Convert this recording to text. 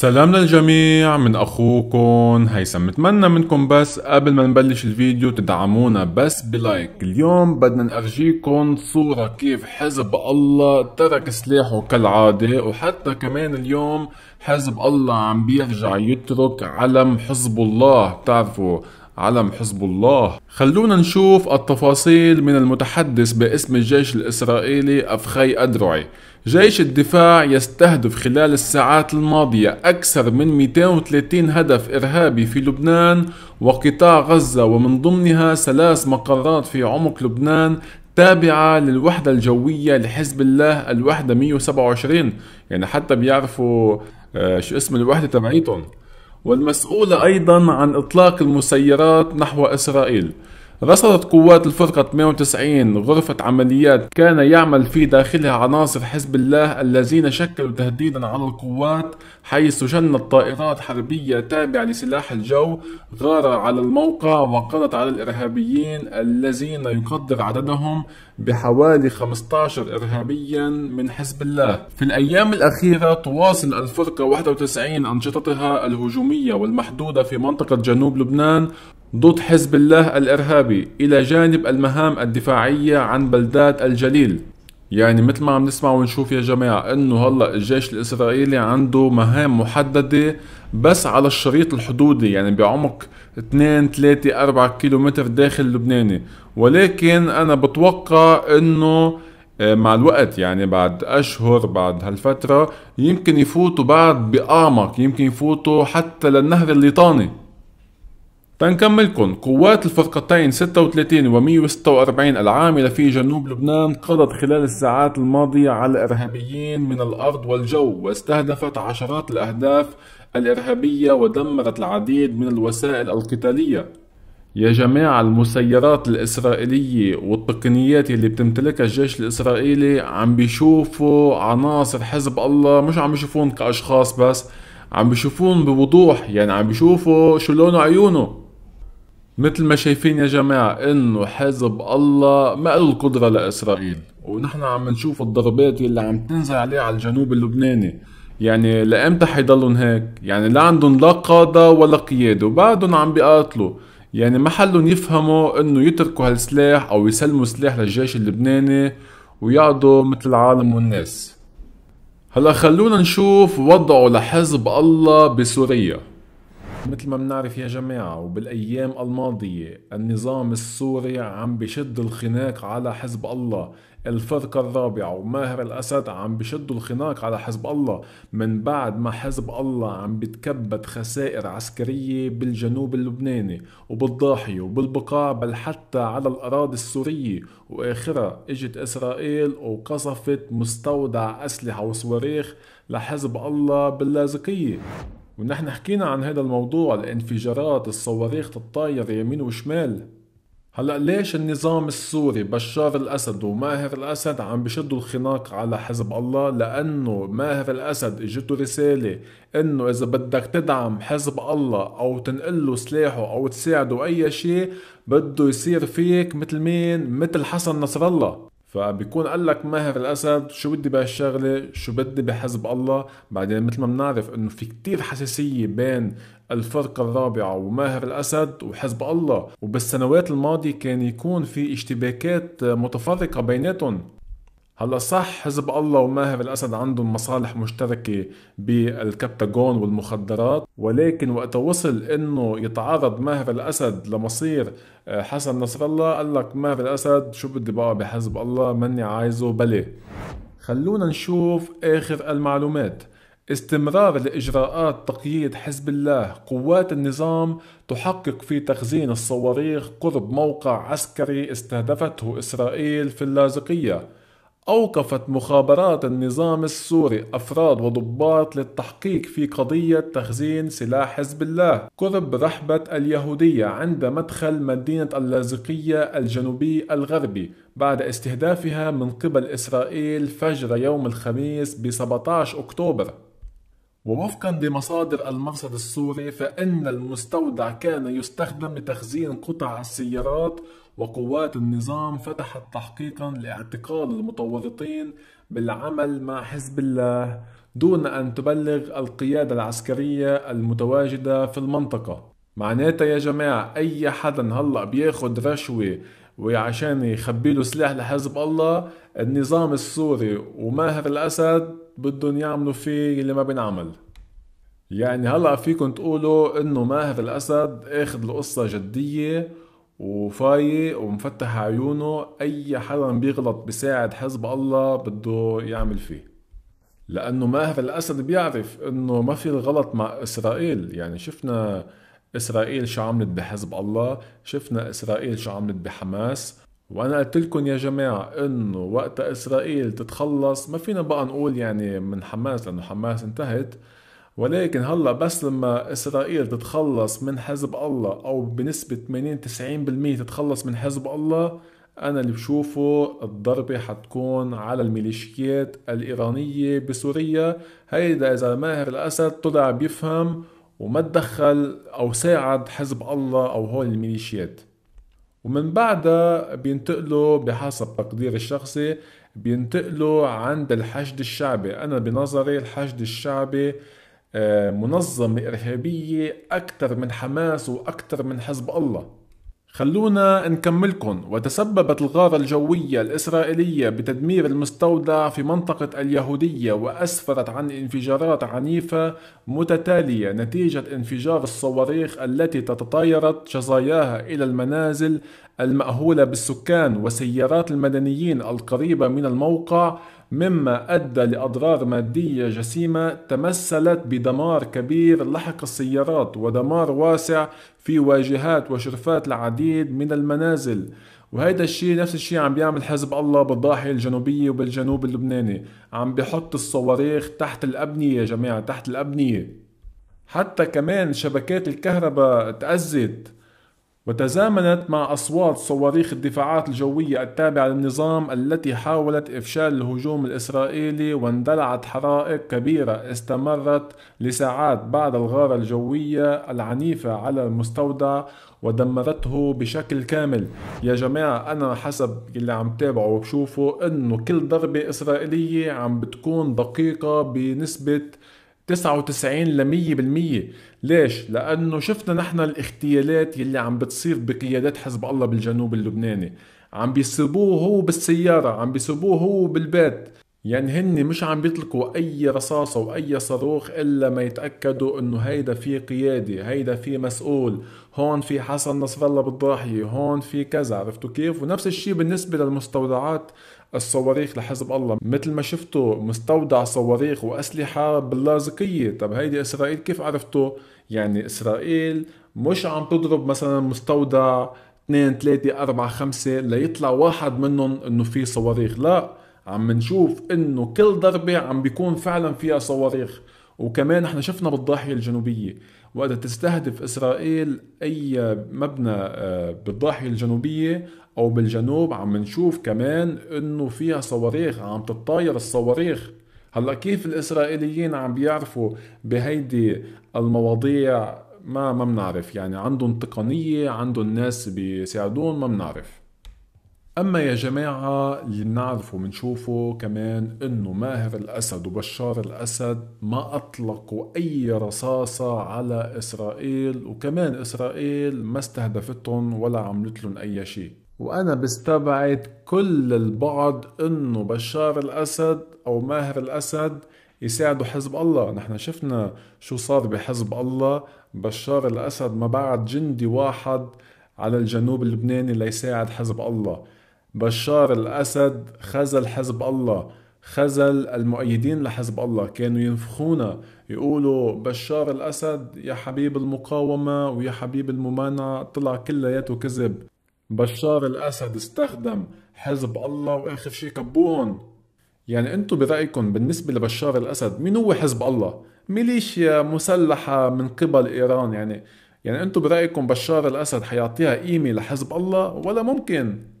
سلام للجميع من اخوكم هيثم بتمنى منكم بس قبل ما نبلش الفيديو تدعمونا بس بلايك اليوم بدنا نفرجيكم صورة كيف حزب الله ترك سلاحه كالعادة وحتى كمان اليوم حزب الله عم بيرجع يترك علم حزب الله بتعرفوا علم حزب الله خلونا نشوف التفاصيل من المتحدث باسم الجيش الإسرائيلي أفخي أدرعي جيش الدفاع يستهدف خلال الساعات الماضية أكثر من 230 هدف إرهابي في لبنان وقطاع غزة ومن ضمنها ثلاث مقرات في عمق لبنان تابعة للوحدة الجوية لحزب الله الوحدة 127 يعني حتى بيعرفوا آه، شو اسم الوحدة تبعيتهم والمسؤولة أيضا عن إطلاق المسيرات نحو إسرائيل رصدت قوات الفرقة 98 غرفة عمليات كان يعمل في داخلها عناصر حزب الله الذين شكلوا تهديدا على القوات حيث شنت طائرات حربية تابعة لسلاح الجو غارة على الموقع وقضت على الإرهابيين الذين يقدر عددهم بحوالي 15 إرهابيا من حزب الله في الأيام الأخيرة تواصل الفرقة 91 أنشطتها الهجومية والمحدودة في منطقة جنوب لبنان ضد حزب الله الإرهابي إلى جانب المهام الدفاعية عن بلدات الجليل يعني مثل ما عم نسمع ونشوف يا جماعة انه هلا الجيش الاسرائيلي عنده مهام محددة بس على الشريط الحدودي يعني بعمق 2 3 4 كيلومتر داخل لبناني ولكن انا بتوقع انه آه، مع الوقت يعني بعد اشهر بعد هالفترة يمكن يفوتوا بعد بأعمق يمكن يفوتوا حتى للنهر الليطاني تنكملكن قوات الفرقتين 36 و 146 العاملة في جنوب لبنان قضت خلال الساعات الماضية على إرهابيين من الأرض والجو واستهدفت عشرات الأهداف الإرهابية ودمرت العديد من الوسائل القتالية يا جماعة المسيرات الإسرائيلية والتقنيات اللي بتمتلكها الجيش الإسرائيلي عم بيشوفوا عناصر حزب الله مش عم بيشوفون كأشخاص بس عم بيشوفون بوضوح يعني عم بيشوفوا شو لونه عيونه مثل ما شايفين يا جماعة انه حزب الله ما له القدرة لإسرائيل ونحن عم نشوف الضربات يلي عم تنزل عليه على الجنوب اللبناني يعني لامتى حيضلون هيك يعني لا عندهم لا قادة ولا قيادة وبعدهم عم بيقاتلوا يعني ما حلهم يفهموا انه يتركوا هالسلاح او يسلموا سلاح للجيش اللبناني ويقعدوا مثل العالم والناس هلا خلونا نشوف وضعه لحزب الله بسوريا مثل ما بنعرف يا جماعة وبالأيام الماضية النظام السوري عم بشد الخناق على حزب الله الفرقة الرابعة وماهر الأسد عم بشدوا الخناق على حزب الله من بعد ما حزب الله عم بتكبد خسائر عسكرية بالجنوب اللبناني وبالضاحية وبالبقاع بل حتى على الأراضي السورية وآخرها إجت إسرائيل وقصفت مستودع أسلحة وصواريخ لحزب الله باللاذقية ونحن حكينا عن هذا الموضوع الانفجارات الصواريخ تطاير يمين وشمال هلا ليش النظام السوري بشار الاسد وماهر الاسد عم بشدوا الخناق على حزب الله لانه ماهر الاسد اجته رساله انه اذا بدك تدعم حزب الله او تنقله سلاحه او تساعده اي شيء بده يصير فيك مثل مين مثل حسن نصر الله فبيكون قال لك ماهر الاسد شو بدي بهالشغله شو بدي بحزب الله بعدين مثل ما بنعرف انه في كتير حساسيه بين الفرقة الرابعة وماهر الأسد وحزب الله وبالسنوات الماضية كان يكون في اشتباكات متفرقة بيناتهم هلا صح حزب الله وماهر الاسد عندهم مصالح مشتركه بالكبتاجون والمخدرات ولكن وقت وصل انه يتعرض ماهر الاسد لمصير آه، حسن نصر الله قال لك ماهر الاسد شو بدي بقى بحزب الله ماني عايزه بلي خلونا نشوف اخر المعلومات استمرار لإجراءات تقييد حزب الله قوات النظام تحقق في تخزين الصواريخ قرب موقع عسكري استهدفته إسرائيل في اللاذقية أوقفت مخابرات النظام السوري أفراد وضباط للتحقيق في قضية تخزين سلاح حزب الله قرب رحبة اليهودية عند مدخل مدينة اللاذقية الجنوبي الغربي بعد استهدافها من قبل إسرائيل فجر يوم الخميس ب 17 أكتوبر ووفقا لمصادر المرصد السوري فإن المستودع كان يستخدم لتخزين قطع السيارات وقوات النظام فتحت تحقيقا لاعتقال المتورطين بالعمل مع حزب الله دون أن تبلغ القيادة العسكرية المتواجدة في المنطقة معناتها يا جماعة أي حدا هلأ بياخد رشوة وعشان يخبي له سلاح لحزب الله النظام السوري وماهر الاسد بدهم يعملوا فيه اللي ما بنعمل يعني هلا فيكم تقولوا انه ماهر الاسد اخذ القصه جديه وفايق ومفتح عيونه اي حدا بيغلط بساعد حزب الله بده يعمل فيه لانه ماهر الاسد بيعرف انه ما في الغلط مع اسرائيل يعني شفنا إسرائيل شو عملت بحزب الله شفنا إسرائيل شو عملت بحماس وانا قلت لكم يا جماعه انه وقت اسرائيل تتخلص ما فينا بقى نقول يعني من حماس لانه حماس انتهت ولكن هلا بس لما اسرائيل تتخلص من حزب الله او بنسبه 80 90% تتخلص من حزب الله انا اللي بشوفه الضربه حتكون على الميليشيات الايرانيه بسوريا هيدا اذا ماهر الاسد طلع بيفهم وما تدخل أو ساعد حزب الله أو هول الميليشيات ومن بعدها بينتقلوا بحسب تقديري الشخصي بينتقلوا عند الحشد الشعبي أنا بنظري الحشد الشعبي آه، منظمة إرهابية أكثر من حماس وأكثر من حزب الله خلونا نكملكم وتسببت الغارة الجوية الإسرائيلية بتدمير المستودع في منطقة اليهودية وأسفرت عن انفجارات عنيفة متتالية نتيجة انفجار الصواريخ التي تتطايرت شظاياها إلى المنازل المأهولة بالسكان وسيارات المدنيين القريبة من الموقع مما أدى لأضرار مادية جسيمة تمثلت بدمار كبير لحق السيارات ودمار واسع في واجهات وشرفات العديد من المنازل وهيدا الشيء نفس الشيء عم بيعمل حزب الله بالضاحية الجنوبية وبالجنوب اللبناني عم بيحط الصواريخ تحت الأبنية يا جماعة تحت الأبنية حتى كمان شبكات الكهرباء تأزت وتزامنت مع أصوات صواريخ الدفاعات الجوية التابعة للنظام التي حاولت إفشال الهجوم الإسرائيلي واندلعت حرائق كبيرة استمرت لساعات بعد الغارة الجوية العنيفة على المستودع ودمرته بشكل كامل يا جماعة أنا حسب اللي عم تابعه وبشوفه أنه كل ضربة إسرائيلية عم بتكون دقيقة بنسبة 99 ل 100% ليش؟ لأنه شفنا نحن الاغتيالات يلي عم بتصير بقيادات حزب الله بالجنوب اللبناني عم بيسبوه هو بالسيارة عم بيسبوه هو بالبيت يعني هن مش عم بيطلقوا أي رصاصة وأي صاروخ إلا ما يتأكدوا إنه هيدا في قيادي هيدا في مسؤول هون في حسن نصر الله بالضاحية هون في كذا عرفتوا كيف ونفس الشيء بالنسبة للمستودعات الصواريخ لحزب الله مثل ما شفتوا مستودع صواريخ وأسلحة باللاذقية طب هيدي إسرائيل كيف عرفتوا يعني إسرائيل مش عم تضرب مثلا مستودع 2 3 4 5 ليطلع واحد منهم انه في صواريخ لا عم نشوف انه كل ضربة عم بيكون فعلا فيها صواريخ وكمان احنا شفنا بالضاحيه الجنوبيه وقت تستهدف اسرائيل اي مبنى آه، بالضاحيه الجنوبيه او بالجنوب عم نشوف كمان انه فيها صواريخ عم تتطاير الصواريخ هلا كيف الاسرائيليين عم بيعرفوا بهيدي المواضيع ما ما بنعرف يعني عندهم تقنيه عندهم ناس بيساعدون ما بنعرف اما يا جماعه اللي بنعرفه وبنشوفه كمان انه ماهر الاسد وبشار الاسد ما اطلقوا اي رصاصه على اسرائيل وكمان اسرائيل ما استهدفتهم ولا عملت لهم اي شيء وانا بستبعد كل البعد انه بشار الاسد او ماهر الاسد يساعدوا حزب الله نحن شفنا شو صار بحزب الله بشار الاسد ما بعد جندي واحد على الجنوب اللبناني ليساعد حزب الله بشار الأسد خزل حزب الله خزل المؤيدين لحزب الله كانوا ينفخونا يقولوا بشار الأسد يا حبيب المقاومة ويا حبيب الممانعة طلع كلياته كذب بشار الأسد استخدم حزب الله وآخر شي كبوهن يعني أنتم برأيكم بالنسبة لبشار الأسد مين هو حزب الله ميليشيا مسلحة من قبل إيران يعني يعني أنتم برأيكم بشار الأسد حيعطيها قيمة لحزب الله ولا ممكن